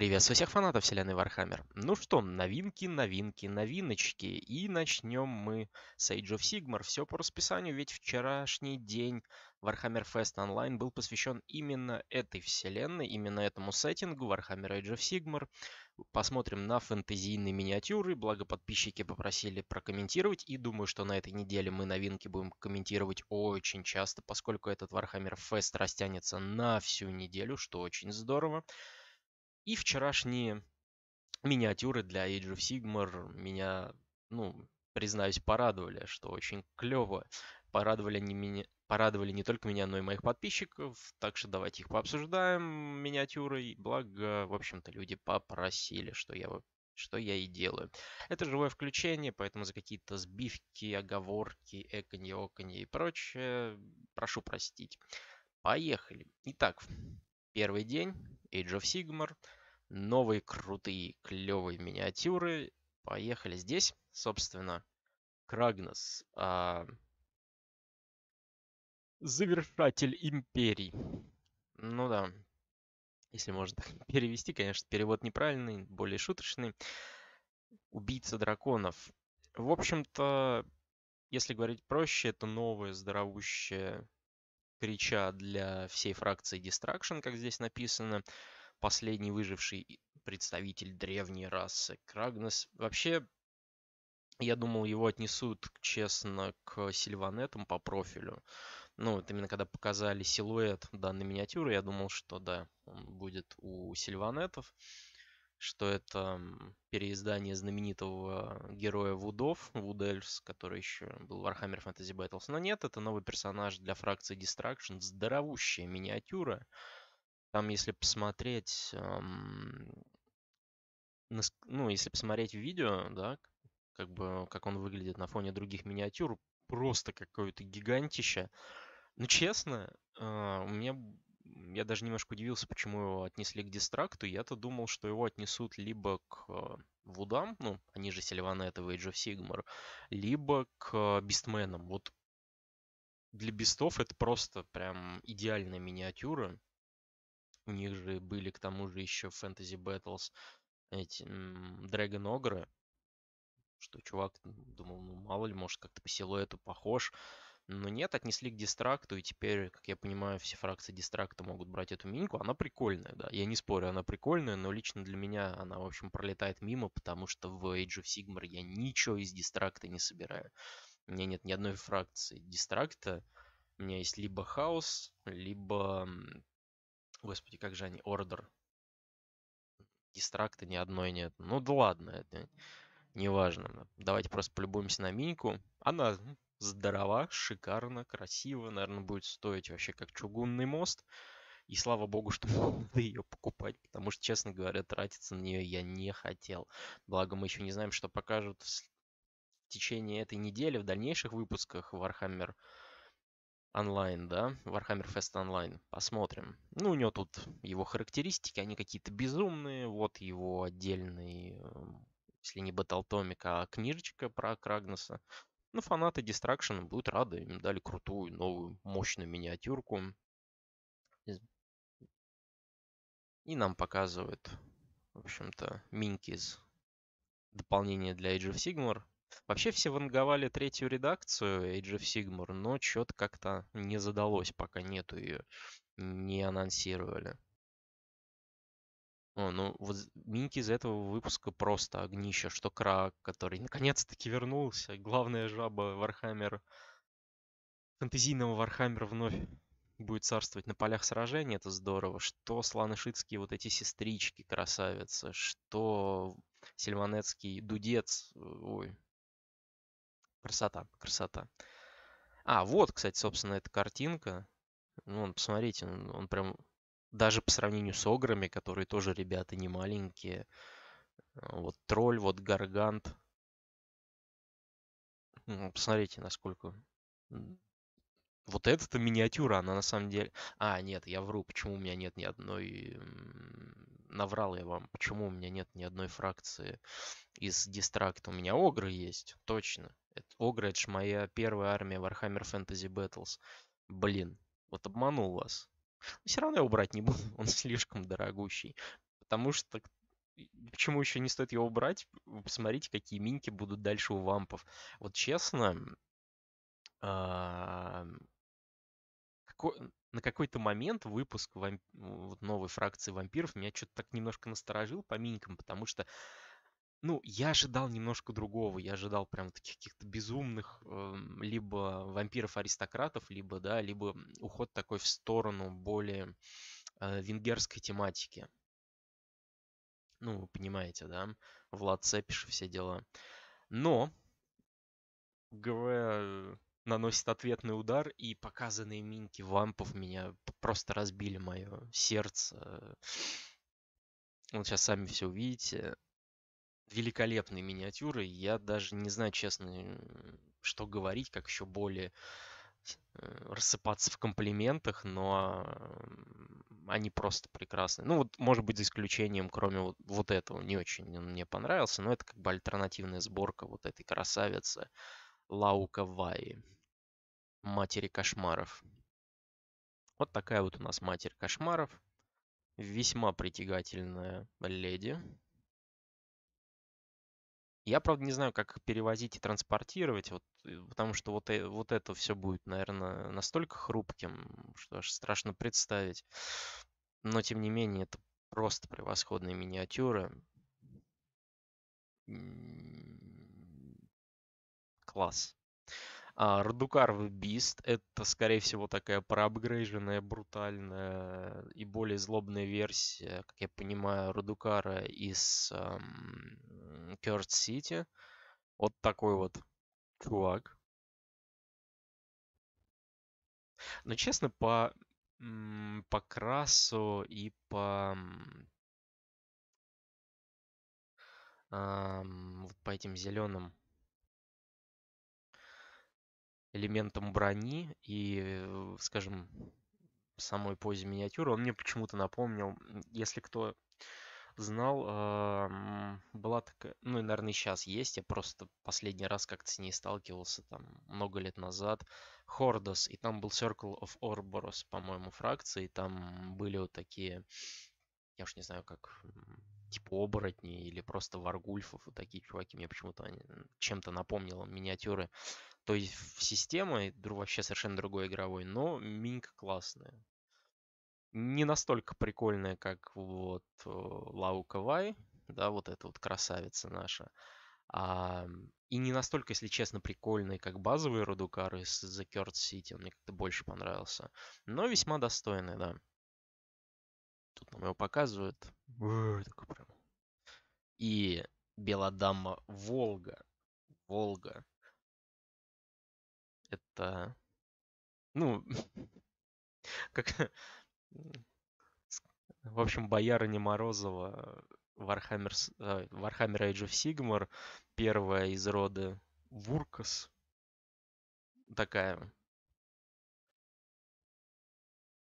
Приветствую всех фанатов вселенной Вархаммер. Ну что, новинки, новинки, новиночки. И начнем мы с Age of Sigmar. Все по расписанию, ведь вчерашний день Warhammer Fest Online был посвящен именно этой вселенной, именно этому сеттингу Warhammer Age of Sigmar. Посмотрим на фэнтезийные миниатюры, благо подписчики попросили прокомментировать, и думаю, что на этой неделе мы новинки будем комментировать очень часто, поскольку этот Warhammer Fest растянется на всю неделю, что очень здорово. И вчерашние миниатюры для Age of Sigmar меня, ну, признаюсь, порадовали, что очень клево. Порадовали не меня, порадовали не только меня, но и моих подписчиков, так что давайте их пообсуждаем, миниатюры, благо, в общем-то, люди попросили, что я что я и делаю. Это живое включение, поэтому за какие-то сбивки, оговорки, эконье, оконье и прочее прошу простить. Поехали. Итак, первый день Age of Sigmar, новые крутые, клевые миниатюры. Поехали здесь, собственно, Крагнос, а... завершатель империи, Ну да, если можно перевести, конечно, перевод неправильный, более шуточный. Убийца драконов. В общем-то, если говорить проще, это новая здоровущая крича для всей фракции Distraction, как здесь написано. Последний выживший представитель древней расы Крагнес. Вообще, я думал, его отнесут, честно, к Сильванетам по профилю. Ну, вот именно когда показали силуэт данной миниатюры, я думал, что да, он будет у Сильванетов что это переиздание знаменитого э, героя Вудов, Вуд Эльфс, который еще был в Warhammer Fantasy Battles. Но нет, это новый персонаж для фракции Distraction, здоровущая миниатюра. Там, если посмотреть, эм, на, ну, если посмотреть видео, да, как бы, как он выглядит на фоне других миниатюр, просто какое-то гигантище. Ну, честно, э, у меня я даже немножко удивился, почему его отнесли к дистракту. Я-то думал, что его отнесут либо к э, Вудам, ну, они же Сильванетова и Джо Сигмар, либо к э, Бистменам. Вот для бестов это просто прям идеальная миниатюра. У них же были к тому же еще Fantasy Battles эти Dragon Ogre, что чувак думал, ну мало ли, может как-то по силуэту похож. Но нет, отнесли к дистракту, и теперь, как я понимаю, все фракции дистракта могут брать эту миньку. Она прикольная, да. Я не спорю, она прикольная, но лично для меня она, в общем, пролетает мимо, потому что в Age of Sigmar я ничего из дистракта не собираю. У меня нет ни одной фракции дистракта. У меня есть либо хаос, либо... Господи, как же они? Ордер. Дистракта ни одной нет. Ну да ладно, это неважно. Давайте просто полюбуемся на Миньку. Она Здорово, шикарно, красиво, наверное, будет стоить вообще как чугунный мост. И слава богу, что надо ее покупать, потому что, честно говоря, тратиться на нее я не хотел. Благо, мы еще не знаем, что покажут в течение этой недели в дальнейших выпусках Warhammer онлайн, да, Warhammer Fest онлайн. Посмотрим. Ну, у него тут его характеристики, они какие-то безумные. Вот его отдельный, эм, если не батлтомик, а книжечка про Крагнуса. Но ну, фанаты Distraction будут рады, им дали крутую, новую, мощную миниатюрку. И нам показывают, в общем-то, минки из дополнения для Age of Sigmar. Вообще все ванговали третью редакцию Age of Sigmar, но что-то как-то не задалось, пока нету ее, не анонсировали. О, ну вот з- Минки из этого выпуска просто огнище, что Крак, который наконец-таки вернулся. Главная жаба Вархаммер, фэнтезийного Вархаммера вновь будет царствовать на полях сражений, это здорово. Что Сланышицкие вот эти сестрички красавицы, что Сельманецкий дудец, э, ой, красота, красота. А, вот, кстати, собственно, эта картинка. Ну, посмотрите, он, он прям даже по сравнению с Ограми, которые тоже ребята не маленькие. А, вот Тролль, вот Гаргант. Ну, посмотрите, насколько... Вот эта-то миниатюра, она на самом деле... А, нет, я вру, почему у меня нет ни одной... Наврал я вам, почему у меня нет ни одной фракции из Дистракта. У меня Огры есть, точно. Это, Огры, это же моя первая армия Warhammer Fantasy Battles. Блин, вот обманул вас. Ну, все равно его брать не буду, он слишком дорогущий. Потому что почему еще не стоит его брать? Вы посмотрите, какие минки будут дальше у вампов. Вот честно, а, на какой-то момент выпуск вамп... вот новой фракции вампиров меня что-то так немножко насторожил по минькам, потому что ну, я ожидал немножко другого. Я ожидал прям таких каких-то безумных э, либо вампиров-аристократов, либо, да, либо уход такой в сторону более э, венгерской тематики. Ну, вы понимаете, да? Влад Цепиш и все дела. Но ГВ э, наносит ответный удар, и показанные минки вампов меня просто разбили мое сердце. Вот сейчас сами все увидите великолепные миниатюры. Я даже не знаю, честно, что говорить, как еще более э, рассыпаться в комплиментах, но они просто прекрасны. Ну вот, может быть, за исключением, кроме вот, вот этого, не очень он мне понравился, но это как бы альтернативная сборка вот этой красавицы Лаука Ваи, матери кошмаров. Вот такая вот у нас матерь кошмаров. Весьма притягательная леди я, правда, не знаю, как перевозить и транспортировать, вот, э, потому что вот, э, вот это все будет, наверное, настолько хрупким, что аж страшно представить. Но, тем не менее, это просто превосходные миниатюры. Класс. А, Радукар в Бист — это, скорее всего, такая проапгрейженная, брутальная и более злобная версия, как я понимаю, Радукара из эм, Сити. Вот такой вот чувак. Но, ну, честно, по, по красу и по вот по этим зеленым элементом брони и, скажем, самой позе миниатюры, он мне почему-то напомнил, если кто знал, а, была такая, ну и, наверное, сейчас есть, я просто последний раз как-то с ней сталкивался там много лет назад, Хордос, и там был Circle of Orboros, по-моему, фракции, и там были вот такие, я уж не знаю, как типа оборотни или просто варгульфов, вот такие чуваки, мне почему-то чем-то напомнило миниатюры той системы, вообще совершенно другой игровой, но минька классная. Не настолько прикольная, как вот э, Лау Кавай, да, вот эта вот красавица наша. А, и не настолько, если честно, прикольный, как базовый Радукар из The Curd City. Он мне как-то больше понравился. Но весьма достойный, да. Тут нам его показывают. И беладама Волга. Волга это, ну, как, в общем, боярыня Морозова, Warhammer, Warhammer э, Age of Sigmar, первая из рода Вуркас, такая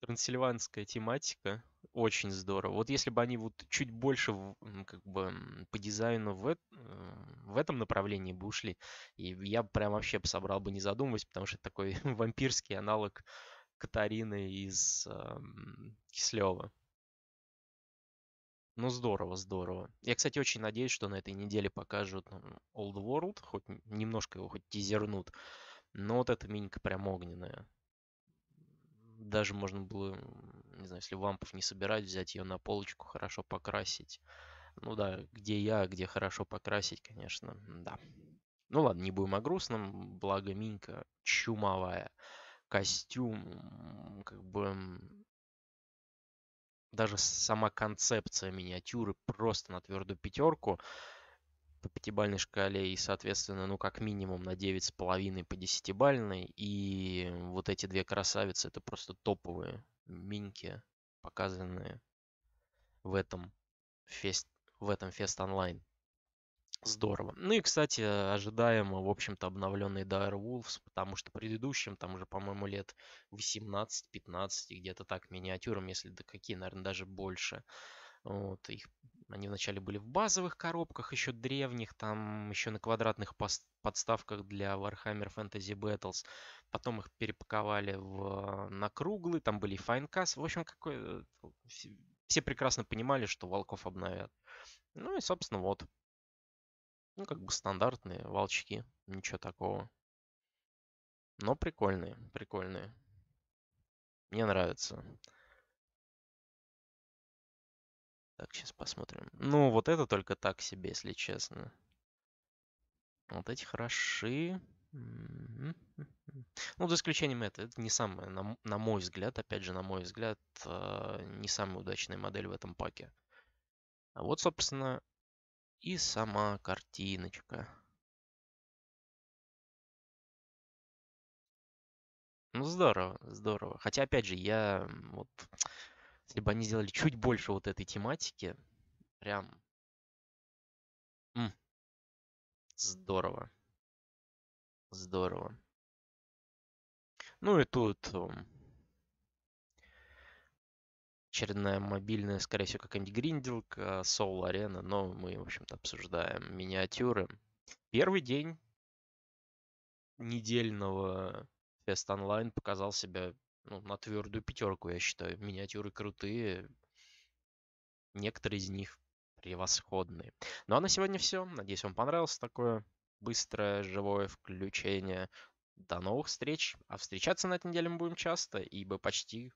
трансильванская тематика, очень здорово. Вот если бы они вот чуть больше как бы по дизайну в, э, в этом направлении бы ушли, и я прям вообще бы собрал бы не задумываясь, потому что это такой вампирский аналог Катарины из э, эм, Кислева. Ну, здорово, здорово. Я, кстати, очень надеюсь, что на этой неделе покажут Old World, хоть немножко его хоть тизернут. Но вот эта минька прям огненная. Даже можно было не знаю, если вампов не собирать, взять ее на полочку, хорошо покрасить. Ну да, где я, где хорошо покрасить, конечно, да. Ну ладно, не будем о грустном, благо Минька чумовая. Костюм, как бы... Даже сама концепция миниатюры просто на твердую пятерку по пятибальной шкале и, соответственно, ну, как минимум на 9,5 по десятибальной. И вот эти две красавицы, это просто топовые миньки, показанные в этом фест, в этом фест онлайн. Здорово. Ну и, кстати, ожидаемо в общем-то, обновленный Dire Wolves, потому что предыдущим, там уже, по-моему, лет 18-15, где-то так, миниатюрам, если да какие, наверное, даже больше. Вот, их они вначале были в базовых коробках еще древних, там еще на квадратных подставках для Warhammer Fantasy Battles. Потом их перепаковали в, на круглый, там были и Finecast. В общем, какой, э, все прекрасно понимали, что волков обновят. Ну и, собственно, вот. Ну, как бы стандартные волчки, ничего такого. Но прикольные, прикольные. Мне нравится. Так, сейчас посмотрим. Ну, вот это только так себе, если честно. Вот эти хороши. Ну, за исключением это. Это не самая, на, на мой взгляд, опять же, на мой взгляд, а, не самая удачная модель в этом паке. А вот, собственно, и сама картиночка. Ну, здорово, здорово. Хотя, опять же, я вот если бы они сделали чуть больше вот этой тематики, прям М. здорово. Здорово. Ну и тут эм, очередная мобильная, скорее всего, какая-нибудь гринделка, э, Soul Arena, но мы, в общем-то, обсуждаем миниатюры. Первый день недельного Fest Online показал себя ну, на твердую пятерку, я считаю. Миниатюры крутые. Некоторые из них превосходные. Ну а на сегодня все. Надеюсь, вам понравилось такое быстрое живое включение. До новых встреч. А встречаться на этой неделе мы будем часто, ибо почти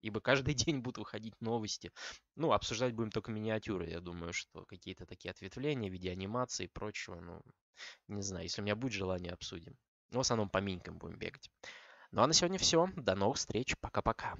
ибо каждый день будут выходить новости. Ну, обсуждать будем только миниатюры. Я думаю, что какие-то такие ответвления в виде анимации и прочего, ну, не знаю, если у меня будет желание, обсудим. Но ну, в основном по минькам будем бегать. Ну а на сегодня все. До новых встреч. Пока-пока.